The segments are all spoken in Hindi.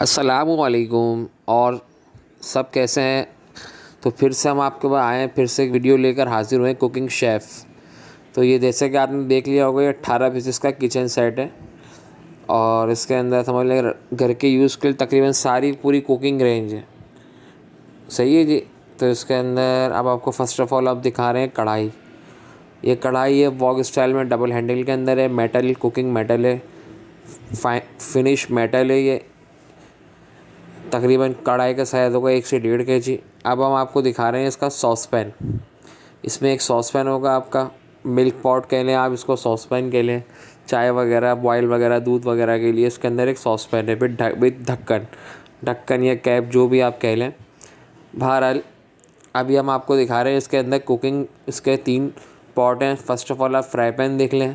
असलकुम और सब कैसे हैं तो फिर से हम आपके पास आए हैं फिर से एक वीडियो लेकर हाज़िर हुए कुकिंग शेफ़ तो ये जैसे कि आपने देख लिया होगा ये अट्ठारह पीसेस का किचन सेट है और इसके अंदर समझ लें घर के यूज़ के लिए तकरीबन सारी पूरी कुकिंग रेंज है सही है जी तो इसके अंदर अब आपको फ़र्स्ट ऑफ़ ऑल आप दिखा रहे हैं कढ़ाई ये कढ़ाई है वॉक स्टाइल में डबल हैंडल के अंदर है मेटल कुकिंग मेटल है फिनिश मेटल है ये तकरीबन कढ़ाई का साइज़ होगा एक से डेढ़ के जी अब हम आपको दिखा रहे हैं इसका सॉस पैन इसमें एक सॉस पैन होगा आपका मिल्क पॉट कह लें आप इसको सॉस पैन कह लें चाय वगैरह बॉयल वगैरह दूध वगैरह के लिए इसके अंदर एक सॉस पैन है विध विद ढक्कन ढक्कन या कैप जो भी आप कह लें बहरहाल अभी हम आपको दिखा रहे हैं इसके अंदर कुकिंग इसके तीन पॉट हैं फर्स्ट ऑफ ऑल आप फ्राई पैन देख लें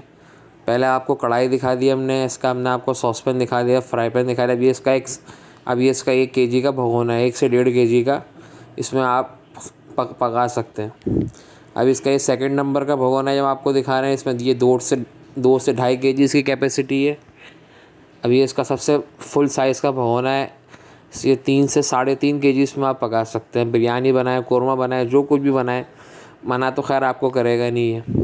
पहले आपको कढ़ाई दिखा दी हमने इसका हमने आपको सॉस पैन दिखा दिया फ्राई पैन दिखा दिया अभी इसका एक अब ये इसका एक के का भगोना है एक से डेढ़ के का इसमें आप पका सकते हैं अब इसका ये सेकंड नंबर का भगोना जब आपको दिखा रहे हैं इसमें ये दो से दो से ढाई के जी इसकी कैपेसिटी है अब ये इसका सबसे फुल साइज़ का भगोना है ये तीन से साढ़े तीन के जी इसमें आप पका सकते हैं बिरयानी बनाए कौरमा बनाए जो कुछ भी बनाएं मना तो खैर आपको करेगा नहीं है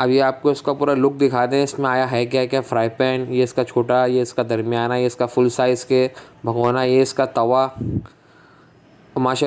अभी आपको इसका पूरा लुक दिखा दें इसमें आया है क्या क्या फ्राई पैन ये इसका छोटा ये इसका दरमियाना ये इसका फुल साइज़ के भगवाना ये इसका तवा माशा